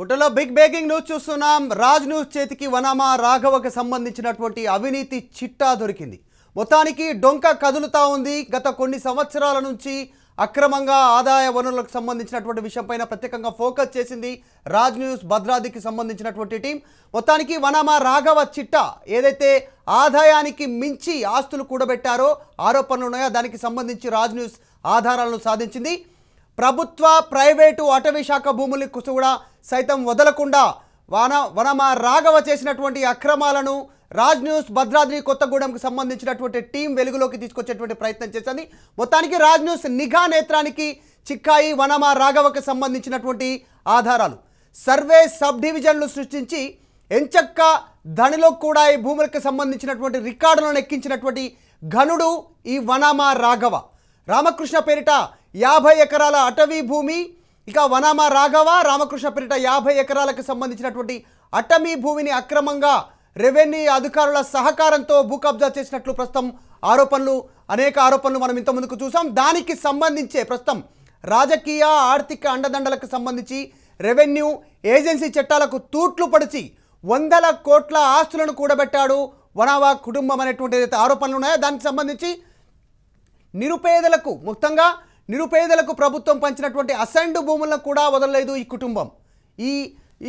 బుట్టలో big baking news చూస్తున్నాం Raj news చేతికి వనామా రాఘవకు సంబంధించినటువంటి అవినీతి చిట్టా దొరికింది మొత్తానికి డొంక కదులుతా ఉంది గత కొన్ని సంవత్సరాల నుంచి అక్రమంగా ఆదాయ వనరులకు సంబంధించినటువంటి విషయంపైన ప్రత్యేకంగా ఫోకస్ చేసింది రాజ్ న్యూస్ భద్రాద్రికి సంబంధించినటువంటి టీం మొత్తానికి వనమ రాఘవ చిట్టా ఏదైతే ఆదాయానికి మించి ఆస్తులు కూడబెట్టారో ఆరోపణలు ఉన్నాయో దానికి సంబంధించి రాజ్ న్యూస్ ఆధారాలను సాధించింది ప్రభుత్వ ప్రైవేటు అటవీ శాఖ భూముల్ని కూడా సైతం వదలకుండా వన వనమ రాఘవ చేసినటువంటి అక్రమాలను రాజ్ న్యూస్ భద్రాద్రి కొత్తగూడెంకు సంబంధించినటువంటి టీం వెలుగులోకి తీసుకొచ్చేటువంటి ప్రయత్నం చేసింది మొత్తానికి రాజ్ న్యూస్ నిఘా నేత్రానికి చిక్కాయి వనమ రాఘవకు సంబంధించినటువంటి ఆధారాలు సర్వే సబ్ డివిజన్లు సృష్టించి ఎంచక్క ధనిలో కూడా ఈ భూములకు సంబంధించినటువంటి రికార్డులను ఎక్కించినటువంటి ఘనుడు ఈ వనమ రాఘవ రామకృష్ణ పేరిట యాభై ఎకరాల అటవీ భూమి ఇక వనామ రాఘవ పిరిట యాభై ఎకరాలకు సంబంధించినటువంటి అటవీ భూమిని అక్రమంగా రెవెన్యూ అధికారుల సహకారంతో భూ కబ్జా చేసినట్లు ప్రస్తుతం ఆరోపణలు అనేక ఆరోపణలు మనం ఇంత ముందుకు చూసాం దానికి సంబంధించే ప్రస్తుతం రాజకీయ ఆర్థిక అండదండలకు సంబంధించి రెవెన్యూ ఏజెన్సీ చట్టాలకు తూట్లు పడిచి వందల కోట్ల ఆస్తులను కూడబెట్టాడు వనావా కుటుంబం అనేటువంటి ఏదైతే ఆరోపణలు ఉన్నాయో దానికి సంబంధించి నిరుపేదలకు మొత్తంగా నిరుపేదలకు ప్రభుత్వం పంచినటువంటి అసెండ్ భూములను కూడా వదలలేదు ఈ కుటుంబం ఈ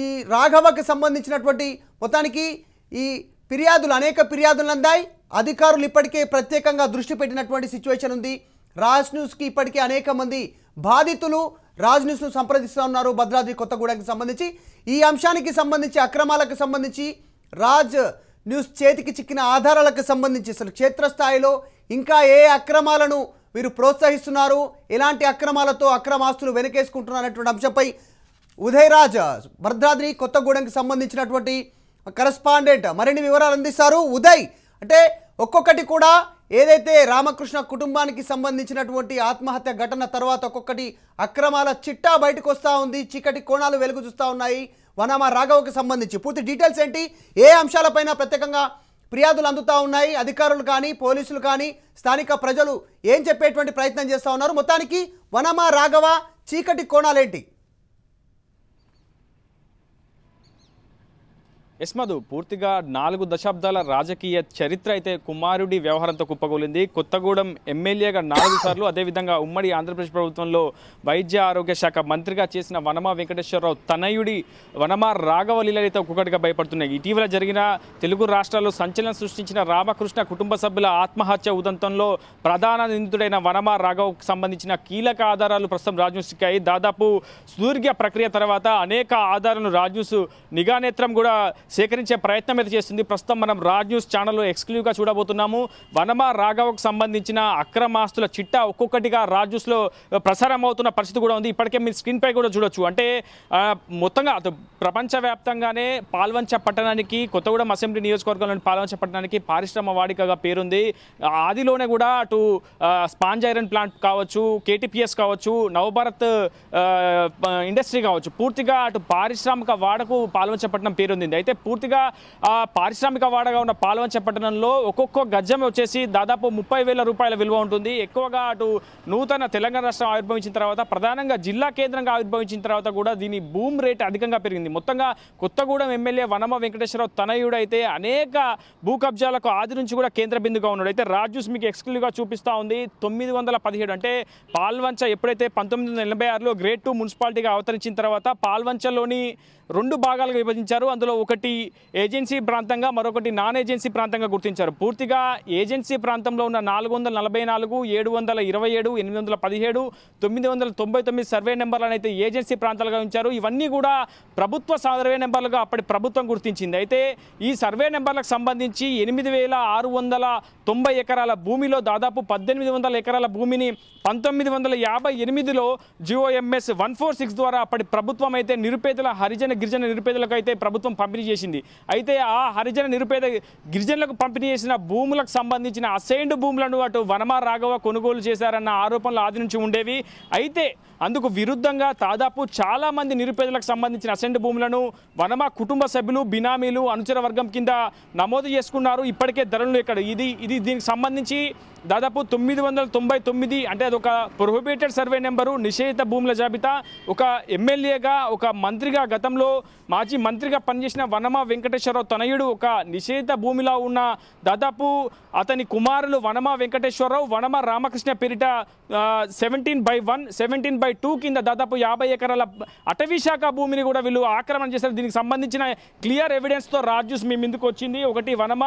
ఈ రాఘవకి సంబంధించినటువంటి మొత్తానికి ఈ ఫిర్యాదులు అనేక ఫిర్యాదులు అందాయి అధికారులు ఇప్పటికే ప్రత్యేకంగా దృష్టి పెట్టినటువంటి సిచ్యువేషన్ ఉంది రాజ్ న్యూస్కి ఇప్పటికే అనేక మంది బాధితులు రాజ్ న్యూస్ను సంప్రదిస్తూ ఉన్నారు భద్రాద్రి కొత్తగూడెంకి సంబంధించి ఈ అంశానికి సంబంధించి అక్రమాలకు సంబంధించి రాజ్ న్యూస్ చేతికి చిక్కిన ఆధారాలకు సంబంధించి అసలు క్షేత్రస్థాయిలో ఇంకా ఏ అక్రమాలను వీరు ప్రోత్సహిస్తున్నారు ఇలాంటి అక్రమాలతో అక్రమాస్తులు వెనకేసుకుంటున్నారనేటువంటి అంశంపై ఉదయరాజ్ భద్రాద్రి కొత్తగూడెంకి సంబంధించినటువంటి కరస్పాండెంట్ మరిన్ని వివరాలు అందిస్తారు ఉదయ్ అంటే ఒక్కొక్కటి కూడా ఏదైతే రామకృష్ణ కుటుంబానికి సంబంధించినటువంటి ఆత్మహత్య ఘటన తర్వాత ఒక్కొక్కటి అక్రమాల చిట్టా బయటకు వస్తూ ఉంది చీకటి కోణాలు వెలుగు చూస్తూ ఉన్నాయి వనామా రాఘవ్కి సంబంధించి పూర్తి డీటెయిల్స్ ఏంటి ఏ అంశాలపైన ప్రత్యేకంగా ఫిర్యాదులు అందుతూ ఉన్నాయి అధికారులు కానీ పోలీసులు కానీ స్థానిక ప్రజలు ఏం చెప్పేటువంటి ప్రయత్నం చేస్తూ ఉన్నారు మొత్తానికి వనమా రాఘవ చీకటి కోణాలేంటి యస్మదు పూర్తిగా నాలుగు దశాబ్దాల రాజకీయ చరిత్ర అయితే కుమారుడి వ్యవహారంతో కుప్పగోలింది కొత్తగూడెం ఎమ్మెల్యేగా నాలుగు సార్లు అదేవిధంగా ఉమ్మడి ఆంధ్రప్రదేశ్ ప్రభుత్వంలో వైద్య ఆరోగ్య శాఖ మంత్రిగా చేసిన వనమ వెంకటేశ్వరరావు తనయుడి వనమ రాఘవలీలైతే ఒక్కొక్కటిగా భయపడుతున్నాయి ఇటీవల జరిగిన తెలుగు రాష్ట్రాల్లో సంచలనం సృష్టించిన రామకృష్ణ కుటుంబ సభ్యుల ఆత్మహత్య ఉదంతంలో ప్రధాన నిందితుడైన వనమ రాఘవ్కు సంబంధించిన కీలక ఆధారాలు ప్రస్తుతం రాజ్యూస్ సిక్కాయి దాదాపు సుదీర్ఘ ప్రక్రియ తర్వాత అనేక ఆధారాలను రాజ్యూస్ నిఘానేత్రం కూడా సేకరించే ప్రయత్నం అయితే చేస్తుంది ప్రస్తుతం మనం రాజ్ న్యూస్ ఛానల్లో ఎక్స్క్లూజివ్గా చూడబోతున్నాము వనమ రాఘవకు సంబంధించిన అక్రమాస్తుల చిట్టా ఒక్కొక్కటిగా రాజ్ న్యూస్లో ప్రసారం అవుతున్న పరిస్థితి కూడా ఉంది ఇప్పటికే మీరు స్క్రీన్పై కూడా చూడొచ్చు అంటే మొత్తంగా ప్రపంచవ్యాప్తంగానే పాల్వంచ పట్టణానికి కొత్తగూడెం అసెంబ్లీ నియోజకవర్గంలోని పాల్వంచ పట్టణానికి పారిశ్రమ వాడికగా పేరుంది ఆదిలోనే కూడా అటు స్పాంజ్ ఐరన్ ప్లాంట్ కావచ్చు కేటీపీఎస్ కావచ్చు నవభారత్ ఇండస్ట్రీ కావచ్చు పూర్తిగా అటు పారిశ్రామిక వాడకు పాల్వంచపట్నం పేరుంది అయితే పూర్తిగా పారిశ్రామిక వాడగా ఉన్న పాల్వంచ పట్టణంలో ఒక్కొక్క గజం వచ్చేసి దాదాపు ముప్పై వేల రూపాయల విలువ ఉంటుంది ఎక్కువగా అటు నూతన తెలంగాణ రాష్ట్రం ఆవిర్భవించిన తర్వాత ప్రధానంగా జిల్లా కేంద్రంగా ఆవిర్భవించిన తర్వాత కూడా దీని భూమ్ రేట్ అధికంగా పెరిగింది మొత్తంగా కొత్తగూడెం ఎమ్మెల్యే వనమ వెంకటేశ్వరరావు తనయుడు అయితే అనేక భూ కబ్జాలకు ఆది నుంచి కూడా కేంద్ర బిందుగా ఉన్నాడు అయితే రాజ్యూస్ మీకు ఎక్స్క్లూజివ్గా చూపిస్తూ ఉంది తొమ్మిది వందల పదిహేడు అంటే పాల్వంచ ఎప్పుడైతే పంతొమ్మిది వందల ఎనభై ఆరులో గ్రేట్ టూ మున్సిపాలిటీగా అవతరించిన తర్వాత పాల్వంచలోని రెండు భాగాలుగా విభజించారు అందులో ఒకటి ఒకటి ఏజెన్సీ ప్రాంతంగా మరొకటి నాన్ ఏజెన్సీ ప్రాంతంగా గుర్తించారు పూర్తిగా ఏజెన్సీ ప్రాంతంలో ఉన్న నాలుగు వందల నలభై నాలుగు ఏడు వందల ఇరవై ఏడు ఎనిమిది వందల పదిహేడు తొమ్మిది వందల తొంభై తొమ్మిది సర్వే నెంబర్లను అయితే ఏజెన్సీ ప్రాంతాలుగా ఉంచారు ఇవన్నీ కూడా ప్రభుత్వ సర్వే నెంబర్లుగా అప్పటి ప్రభుత్వం గుర్తించింది అయితే ఈ సర్వే నెంబర్లకు సంబంధించి ఎనిమిది వేల ఆరు వందల తొంభై ఎకరాల భూమిలో దాదాపు పద్దెనిమిది వందల ఎకరాల భూమిని పంతొమ్మిది వందల యాభై ఎనిమిదిలో జిఓఎంఎస్ వన్ ఫోర్ సిక్స్ ద్వారా అప్పటి ప్రభుత్వం అయితే నిరుపేదల హరిజన గిరిజన నిరుపేదలకు అయితే ప్రభుత్వం పంపిణీ చేసింది అయితే ఆ హరిజన నిరుపేద గిరిజనులకు పంపిణీ చేసిన భూములకు సంబంధించిన అసైన్డ్ భూములను అటు వనమా రాఘవ కొనుగోలు చేశారన్న ఆరోపణలు ఆది నుంచి ఉండేవి అయితే అందుకు విరుద్ధంగా దాదాపు చాలామంది నిరుపేదలకు సంబంధించిన అసెంట్ భూములను వనమ కుటుంబ సభ్యులు బినామీలు అనుచర వర్గం కింద నమోదు చేసుకున్నారు ఇప్పటికే ధరలు ఇక్కడ ఇది ఇది దీనికి సంబంధించి దాదాపు తొమ్మిది వందల తొంభై తొమ్మిది అంటే ప్రొహిబిటెడ్ సర్వే నెంబరు నిషేధిత భూముల జాబితా ఒక ఎమ్మెల్యేగా ఒక మంత్రిగా గతంలో మాజీ మంత్రిగా పనిచేసిన వన వనమ వెంకటేశ్వరరావు తనయుడు ఒక నిషేధ భూమిలో ఉన్న దాదాపు అతని కుమారులు వనమ వెంకటేశ్వరరావు వనమ రామకృష్ణ పిరిట seventeen by one seventeen by two కింద దాదాపు యాభై ఎకరాల అటవీ శాఖ భూమిని కూడా వీళ్ళు ఆక్రమణ చేశారు దీనికి సంబంధించిన క్లియర్ ఎవిడెన్స్తో రాజ్యూస్ మీ ముందుకు వచ్చింది ఒకటి వనమ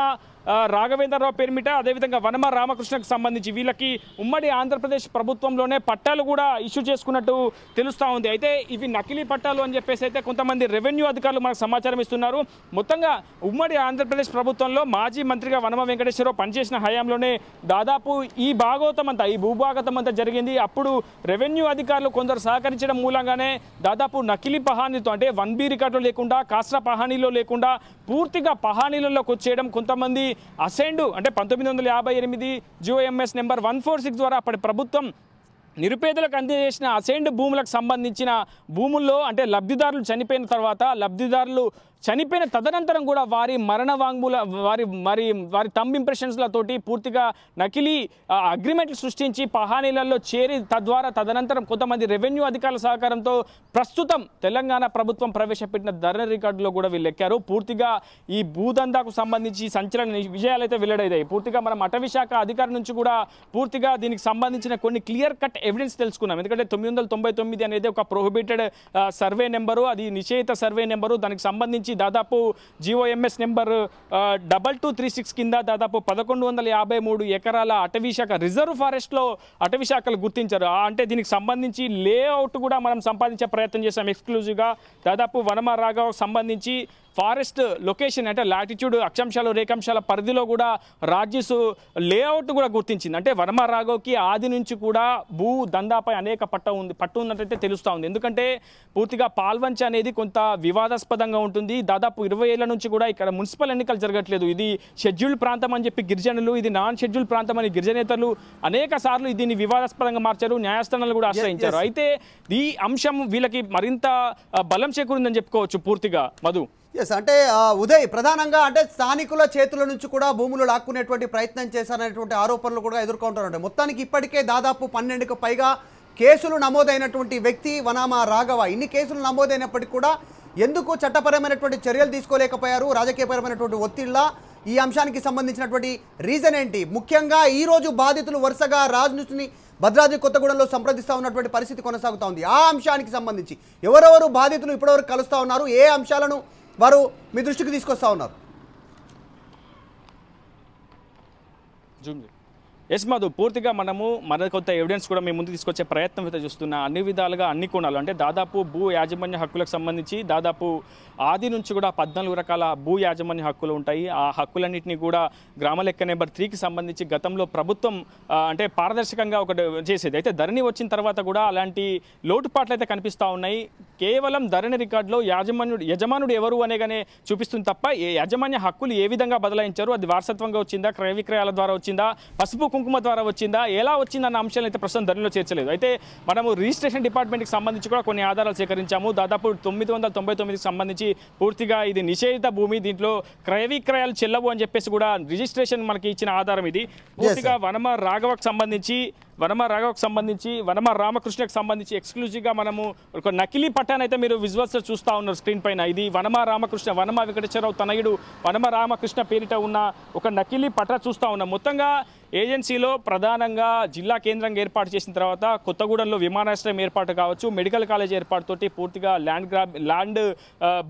రాఘవేంద్రరావు పేరు మీట అదేవిధంగా వనమ రామకృష్ణకు సంబంధించి వీళ్ళకి ఉమ్మడి ఆంధ్రప్రదేశ్ ప్రభుత్వంలోనే పట్టాలు కూడా ఇష్యూ చేసుకున్నట్టు తెలుస్తూ ఉంది అయితే ఇవి నకిలీ పట్టాలు అని చెప్పేసి అయితే కొంతమంది రెవెన్యూ అధికారులు మనకు సమాచారం ఇస్తున్నారు మొత్తంగా ఉమ్మడి ఆంధ్రప్రదేశ్ ప్రభుత్వంలో మాజీ మంత్రిగా వనమ వెంకటేశ్వరరావు పనిచేసిన హయాంలోనే దాదాపు ఈ భాగోతం అంతా ఈ భూభాగతం అంతా జరిగింది అప్పుడు రెవెన్యూ అధికారులు కొందరు సహకరించడం మూలంగానే దాదాపు నకిలీ పహానీతో అంటే వన్ బి రికార్డులో లేకుండా కాస్ట్రా పహానీలో లేకుండా పూర్తిగా పహానీలలోకి వచ్చేయడం కొంతమంది అసెండు అంటే పంతొమ్మిది వందల యాభై ఎనిమిది GOMS number one four six ద్వారా అప్పటి ప్రభుత్వం నిరుపేదలకు అందజేసిన అసెండ్ భూములకు సంబంధించిన భూముల్లో అంటే లబ్ధిదారులు చనిపోయిన తర్వాత లబ్ధిదారులు చనిపోయిన తదనంతరం కూడా వారి మరణ వాంగ్మూల వారి మరి వారి తంబ్ ఇంప్రెషన్స్లతోటి పూర్తిగా నకిలీ అగ్రిమెంట్లు సృష్టించి పహానీలలో చేరి తద్వారా తదనంతరం కొంతమంది రెవెన్యూ అధికారుల సహకారంతో ప్రస్తుతం తెలంగాణ ప్రభుత్వం ప్రవేశపెట్టిన ధర రికార్డులో కూడా వీళ్ళు ఎక్కారు పూర్తిగా ఈ భూదందాకు సంబంధించి సంచలన అయితే వెల్లడైతాయి పూర్తిగా మనం అటవీ శాఖ అధికారి నుంచి కూడా పూర్తిగా దీనికి సంబంధించిన కొన్ని క్లియర్ కట్ ఎవిడెన్స్ తెలుసుకున్నాం ఎందుకంటే తొమ్మిది అనేది ఒక ప్రొహిబిటెడ్ సర్వే నెంబరు అది నిషేధిత సర్వే నెంబరు దానికి సంబంధించి నుంచి దాదాపు GOMS number double two three six కింద దాదాపు పదకొండు వందల యాభై మూడు ఎకరాల అటవీ శాఖ రిజర్వ్ ఫారెస్ట్లో అటవీ శాఖలు గుర్తించారు అంటే దీనికి సంబంధించి లేఅవుట్ కూడా మనం సంపాదించే ప్రయత్నం చేశాం ఎక్స్క్లూజివ్గా దాదాపు వనమ రాఘవకు సంబంధించి ఫారెస్ట్ లొకేషన్ అంటే లాటిట్యూడ్ అక్షాంశాలు రేఖాంశాల పరిధిలో కూడా రాజ్యస్ లేఅవుట్ కూడా గుర్తించింది అంటే వర్మ రాఘవ్కి ఆది నుంచి కూడా భూ దందాపై అనేక పట్ట ఉంది పట్టు ఉన్నట్టయితే తెలుస్తూ ఉంది ఎందుకంటే పూర్తిగా పాల్వంచ అనేది కొంత వివాదాస్పదంగా ఉంటుంది దాదాపు ఇరవై ఏళ్ల నుంచి కూడా ఇక్కడ మున్సిపల్ ఎన్నికలు జరగట్లేదు ఇది షెడ్యూల్డ్ ప్రాంతం అని చెప్పి గిరిజనులు ఇది నాన్ షెడ్యూల్డ్ ప్రాంతం అని గిరిజనేతలు అనేక సార్లు దీన్ని వివాదాస్పదంగా మార్చారు న్యాయస్థానాలు కూడా ఆశ్రయించారు అయితే ఈ అంశం వీళ్ళకి మరింత బలం చేకూరిందని చెప్పుకోవచ్చు పూర్తిగా మధు ఎస్ అంటే ఉదయ్ ప్రధానంగా అంటే స్థానికుల చేతుల నుంచి కూడా భూములు లాక్కునేటువంటి ప్రయత్నం చేశారనేటువంటి ఆరోపణలు కూడా ఎదుర్కొంటున్నారు మొత్తానికి ఇప్పటికే దాదాపు పన్నెండుకు పైగా కేసులు నమోదైనటువంటి వ్యక్తి వనామా రాఘవ ఇన్ని కేసులు నమోదైనప్పటికీ కూడా ఎందుకు చట్టపరమైనటువంటి చర్యలు తీసుకోలేకపోయారు రాజకీయపరమైనటువంటి ఒత్తిళ్ళ ఈ అంశానికి సంబంధించినటువంటి రీజన్ ఏంటి ముఖ్యంగా ఈరోజు బాధితులు వరుసగా రాజనీతిని భద్రాద్రి కొత్తగూడెంలో సంప్రదిస్తూ ఉన్నటువంటి పరిస్థితి కొనసాగుతూ ఉంది ఆ అంశానికి సంబంధించి ఎవరెవరు బాధితులు ఇప్పటివరకు కలుస్తూ ఉన్నారు ఏ అంశాలను వారు మీ దృష్టికి తీసుకొస్తా ఉన్నారు ఎస్ మాధు పూర్తిగా మనము మన కొత్త ఎవిడెన్స్ కూడా మేము ముందు తీసుకొచ్చే ప్రయత్నం అయితే చూస్తున్నా అన్ని విధాలుగా అన్ని కోణాలు అంటే దాదాపు భూ యాజమాన్య హక్కులకు సంబంధించి దాదాపు ఆది నుంచి కూడా పద్నాలుగు రకాల భూ యాజమాన్య హక్కులు ఉంటాయి ఆ హక్కులన్నింటినీ కూడా గ్రామ లెక్క నెంబర్ త్రీకి సంబంధించి గతంలో ప్రభుత్వం అంటే పారదర్శకంగా ఒక చేసేది అయితే ధరణి వచ్చిన తర్వాత కూడా అలాంటి లోటుపాట్లు అయితే కనిపిస్తూ ఉన్నాయి కేవలం ధరణి రికార్డులో యాజమాన్యుడు యజమానుడు ఎవరు అనేగానే చూపిస్తుంది తప్ప యాజమాన్య హక్కులు ఏ విధంగా బదలాయించారు అది వారసత్వంగా వచ్చిందా క్రయ విక్రయాల ద్వారా వచ్చిందా పసుపు కుంకుమ ద్వారా వచ్చిందా ఎలా వచ్చిందన్న అంశాలను అయితే ప్రస్తుతం ధరలో చేర్చలేదు అయితే మనము రిజిస్ట్రేషన్ డిపార్ట్మెంట్కి సంబంధించి కూడా కొన్ని ఆధారాలు సేకరించాము దాదాపు తొమ్మిది వందల తొంభై సంబంధించి పూర్తిగా ఇది నిషేధిత భూమి దీంట్లో క్రయ విక్రయాలు చెల్లవు అని చెప్పేసి కూడా రిజిస్ట్రేషన్ మనకి ఇచ్చిన ఆధారం ఇది పూర్తిగా వనమ రాఘవకు సంబంధించి వనమ రాఘవకు సంబంధించి వనమ రామకృష్ణకు సంబంధించి ఎక్స్క్లూజివ్గా మనము ఒక నకిలీ పట్టాన్ని అయితే మీరు విజువల్స్ చూస్తూ ఉన్నారు స్క్రీన్ పైన ఇది వనమ రామకృష్ణ వనమ వెంకటేశ్వరరావు తనయుడు వనమ రామకృష్ణ పేరిట ఉన్న ఒక నకిలీ పట్ట చూస్తూ ఉన్నాం మొత్తంగా ఏజెన్సీలో ప్రధానంగా జిల్లా కేంద్రంగా ఏర్పాటు చేసిన తర్వాత కొత్తగూడెంలో విమానాశ్రయం ఏర్పాటు కావచ్చు మెడికల్ కాలేజ్ ఏర్పాటుతోటి పూర్తిగా ల్యాండ్ గ్రా ల్యాండ్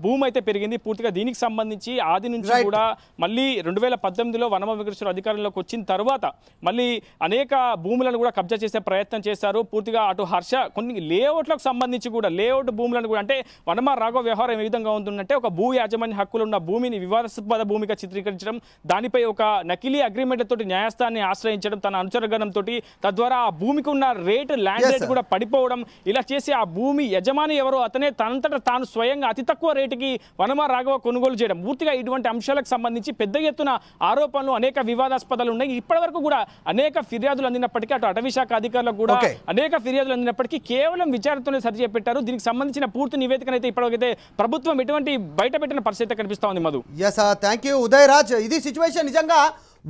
భూమి అయితే పెరిగింది పూర్తిగా దీనికి సంబంధించి ఆది నుంచి కూడా మళ్ళీ రెండు వేల పద్దెనిమిదిలో వనమ వెంకటేశ్వర అధికారంలోకి వచ్చిన తర్వాత మళ్ళీ అనేక భూములను కూడా కబ్జా చేసే ప్రయత్నం చేశారు పూర్తిగా అటు హర్ష కొన్ని లేఅవుట్లకు సంబంధించి కూడా లేఅవుట్ భూములను కూడా అంటే వనమా రాఘవ వ్యవహారం ఏ విధంగా ఉంటుందంటే ఒక భూ యాజమాన్య హక్కులు ఉన్న భూమిని వివాదాస్పద భూమిగా చిత్రీకరించడం దానిపై ఒక నకిలీ అగ్రిమెంట్లతో న్యాయస్థానాన్ని ఆశ్రయించడం తన అనుచరగణంతో తద్వారా ఆ భూమికి ఉన్న రేటు ల్యాండ్ రేట్ కూడా పడిపోవడం ఇలా చేసి ఆ భూమి యజమాని ఎవరో అతనే తనంతట తాను స్వయంగా అతి తక్కువ రేటుకి వనమా రాఘవ కొనుగోలు చేయడం పూర్తిగా ఇటువంటి అంశాలకు సంబంధించి పెద్ద ఎత్తున ఆరోపణలు అనేక వివాదాస్పదాలు ఉన్నాయి ఇప్పటివరకు కూడా అనేక ఫిర్యాదులు అందినప్పటికీ అటు అటవీ అటవీ శాఖ అధికారులకు కూడా అనేక ఫిర్యాదులు అందినప్పటికీ కేవలం విచారణతోనే సరి చేపెట్టారు దీనికి సంబంధించిన పూర్తి నివేదికను అయితే ఇప్పటికైతే ప్రభుత్వం ఎటువంటి బయట పెట్టిన పరిస్థితి కనిపిస్తా ఉంది Madhu yes thank you Uday Raj ఇది సిచ్యువేషన్ నిజంగా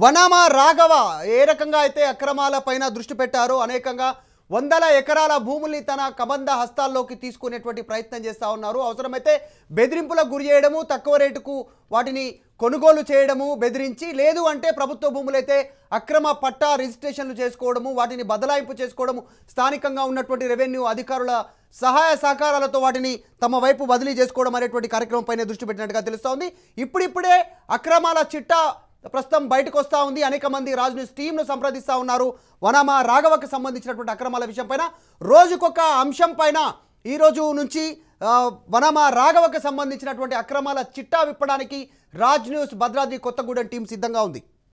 వనామా రాఘవ ఏ రకంగా అయితే అక్రమాల పైన దృష్టి పెట్టారు అనేకంగా వందల ఎకరాల భూముల్ని తన కబంధ హస్తాల్లోకి తీసుకునేటువంటి ప్రయత్నం చేస్తూ ఉన్నారు అవసరమైతే బెదిరింపులకు గురి చేయడము తక్కువ రేటుకు వాటిని కొనుగోలు చేయడము బెదిరించి లేదు అంటే ప్రభుత్వ భూములైతే అక్రమ పట్టా రిజిస్ట్రేషన్లు చేసుకోవడము వాటిని బదలాయింపు చేసుకోవడము స్థానికంగా ఉన్నటువంటి రెవెన్యూ అధికారుల సహాయ సహకారాలతో వాటిని తమ వైపు బదిలీ చేసుకోవడం అనేటువంటి కార్యక్రమంపైనే దృష్టి పెట్టినట్టుగా తెలుస్తోంది ఇప్పుడిప్పుడే అక్రమాల చిట్టా ప్రస్తుతం బయటకు వస్తూ ఉంది అనేక మంది రాజు న్యూస్ టీంను సంప్రదిస్తూ ఉన్నారు వనమ రాఘవకు సంబంధించినటువంటి అక్రమాల విషయం పైన రోజుకొక అంశం పైన ఈరోజు నుంచి వనమ రాఘవకు సంబంధించినటువంటి అక్రమాల చిట్టా విప్పడానికి రాజ్ న్యూస్ భద్రాద్రి కొత్తగూడెం టీం సిద్ధంగా ఉంది